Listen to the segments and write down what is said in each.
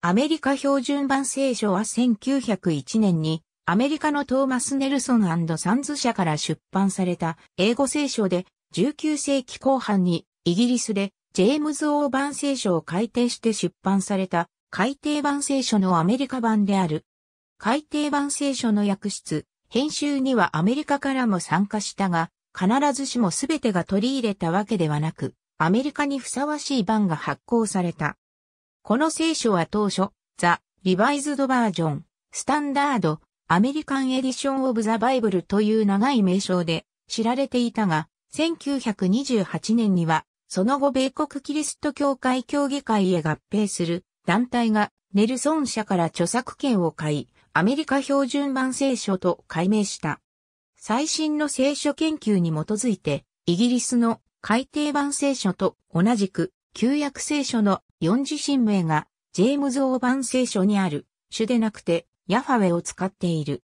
アメリカ標準版聖書は1901年にアメリカのトーマス・ネルソンサンズ社から出版された英語聖書で19世紀後半にイギリスでジェームズ・オーバン聖書を改訂して出版された改訂版聖書のアメリカ版である。改訂版聖書の訳出、編集にはアメリカからも参加したが、必ずしも全てが取り入れたわけではなく、アメリカにふさわしい版が発行された。この聖書は当初、ザ・リバイズドバージョン、スタンダード、アメリカンエディション・オブ・ザ・バイブルという長い名称で知られていたが、1928年には、その後米国キリスト教会協議会へ合併する団体がネルソン社から著作権を買い、アメリカ標準版聖書と改名した。最新の聖書研究に基づいて、イギリスの改訂版聖書と同じく旧約聖書の四字神名が、ジェームズ・オーバン聖書にある、主でなくて、ヤファウェを使っている。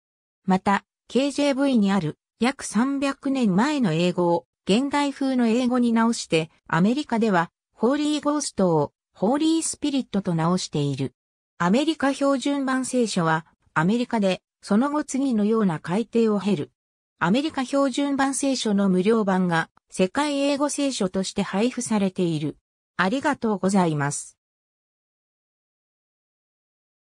また、KJV にある、約300年前の英語を、現代風の英語に直して、アメリカでは、ホーリーゴーストを、ホーリースピリットと直している。アメリカ標準版聖書は、アメリカで、その後次のような改定を経る。アメリカ標準版聖書の無料版が世界英語聖書として配布されている。ありがとうございます。